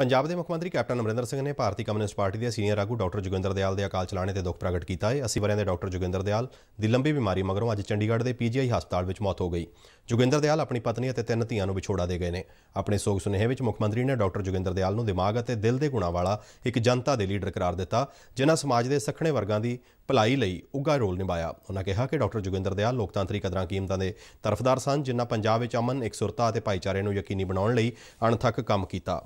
ਪੰਜਾਬ ਦੇ ਮੁੱਖ ਮੰਤਰੀ ਕੈਪਟਨ ਅਮਰਿੰਦਰ ਸਿੰਘ ਨੇ ਭਾਰਤੀ ਕਮਿਊਨਿਸਟ ਪਾਰਟੀ ਦੇ ਸੀਨੀਅਰ ਆਗੂ ਡਾਕਟਰ ਜੋਗਿੰਦਰ ਦਿਆਲ ਦੇ ਅਕਾਲ ਚਲਾਣੇ ਤੇ ਦੁੱਖ ਪ੍ਰਗਟ ਕੀਤਾ ਹੈ 80 ਵਰਿਆਂ ਦੇ ਡਾਕਟਰ ਜੋਗਿੰਦਰ ਦਿਆਲ ਦੀ ਲੰਬੀ ਬਿਮਾਰੀ ਮਗਰੋਂ ਅੱਜ ਚੰਡੀਗੜ੍ਹ ਦੇ ਪੀਜੀਆਈ ਹਸਪਤਾਲ ਵਿੱਚ ਮੌਤ ਹੋ ਗਈ ਜੋਗਿੰਦਰ ਦਿਆਲ ਆਪਣੀ ਪਤਨੀ ਅਤੇ ਤਿੰਨ ਧੀਆਂ ਨੂੰ ਵਿਛੋੜਾ ਦੇ ਗਏ ਨੇ ਆਪਣੇ ਸੋਗ ਸੁਨੇਹੇ ਵਿੱਚ ਮੁੱਖ ਮੰਤਰੀ ਨੇ ਡਾਕਟਰ ਜੋਗਿੰਦਰ ਦਿਆਲ ਨੂੰ ਦਿਮਾਗ ਅਤੇ ਦਿਲ ਦੇ ਗੁਣਾਂ ਵਾਲਾ ਇੱਕ ਜਨਤਾ ਦੇ ਲੀਡਰ ਕਰਾਰ ਦਿੱਤਾ ਜਿਨ੍ਹਾਂ ਸਮਾਜ ਦੇ ਸਖਣੇ ਵਰਗਾਂ ਦੀ ਭਲਾਈ ਲਈ ਉੱਗਾ ਰੋਲ ਨਿਭਾਇਆ ਉਹਨਾਂ ਕਿਹਾ ਕਿ ਡਾਕਟਰ ਜੋਗਿੰਦਰ ਦਿਆਲ ਲੋਕਤੰਤਰੀ ਕਦਰਾਂ ਕੀਮਤਾਂ ਦੇ ਤਰਫਦਾਰ ਸਨ ਜਿਨ੍ਹਾਂ ਪੰਜਾਬ ਵਿੱਚ ਅਮਨ ਇਕਸੁਰਤਾ ਅਤੇ ਭਾਈਚਾਰੇ ਨੂੰ ਯਕੀਨੀ ਬਣਾਉਣ ਲਈ ਅਣਥੱਕ ਕੰਮ ਕੀਤਾ